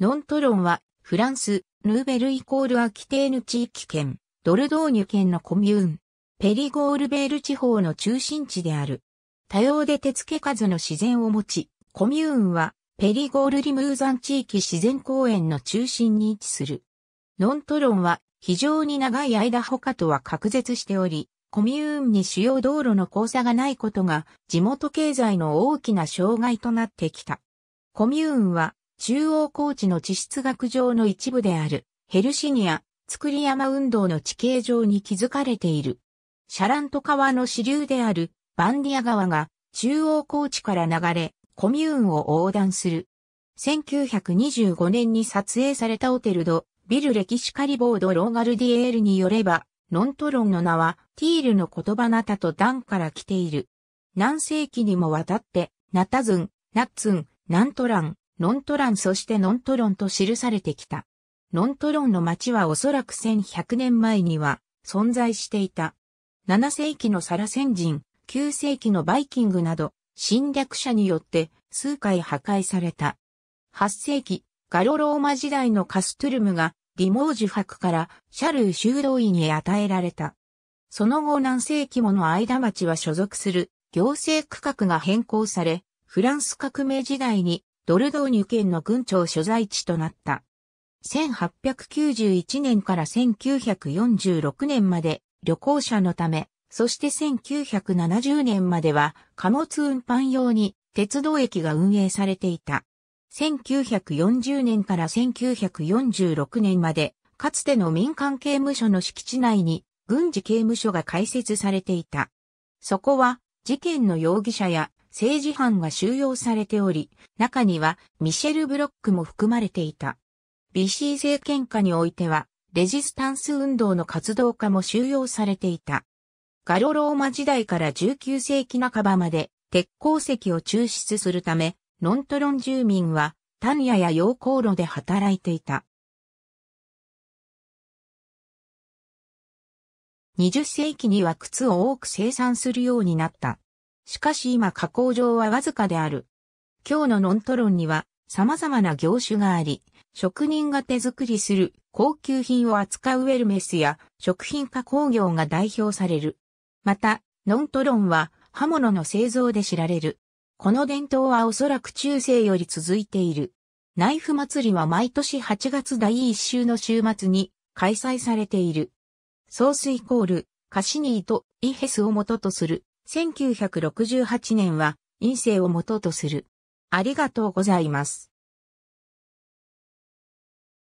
ノントロンは、フランス、ヌーベルイコールアキテーヌ地域圏、ドルドーニュ県のコミューン、ペリゴールベール地方の中心地である。多様で手付け数の自然を持ち、コミューンは、ペリゴールリムーザン地域自然公園の中心に位置する。ノントロンは、非常に長い間他とは隔絶しており、コミューンに主要道路の交差がないことが、地元経済の大きな障害となってきた。コミューンは、中央高地の地質学上の一部である、ヘルシニア、り山運動の地形上に築かれている。シャラント川の支流である、バンディア川が、中央高地から流れ、コミューンを横断する。1925年に撮影されたオテルド、ビル歴史カリボード・ローガルディエールによれば、ノントロンの名は、ティールの言葉ナタとダンから来ている。何世紀にもわたって、ナタズン、ナッツン、ナントラン、ノントランそしてノントロンと記されてきた。ノントロンの町はおそらく1100年前には存在していた。7世紀のサラセン人、9世紀のバイキングなど侵略者によって数回破壊された。8世紀、ガロローマ時代のカストゥルムがディモージュ博からシャルー修道院へ与えられた。その後何世紀もの間町は所属する行政区画が変更され、フランス革命時代にドルドーニュ県の軍庁所在地となった。1891年から1946年まで旅行者のため、そして1970年までは貨物運搬用に鉄道駅が運営されていた。1940年から1946年まで、かつての民間刑務所の敷地内に軍事刑務所が開設されていた。そこは事件の容疑者や政治犯が収容されており、中にはミシェル・ブロックも含まれていた。BC 政権下においては、レジスタンス運動の活動家も収容されていた。ガロローマ時代から19世紀半ばまで鉄鉱石を抽出するため、ノントロン住民はタンヤや溶鉱炉で働いていた。20世紀には靴を多く生産するようになった。しかし今加工場はわずかである。今日のノントロンには様々な業種があり、職人が手作りする高級品を扱うウェルメスや食品加工業が代表される。また、ノントロンは刃物の製造で知られる。この伝統はおそらく中世より続いている。ナイフ祭りは毎年8月第1週の週末に開催されている。ソースイコール、カシニーとイヘスを元とする1968年は、陰性をもととする。ありがとうございます。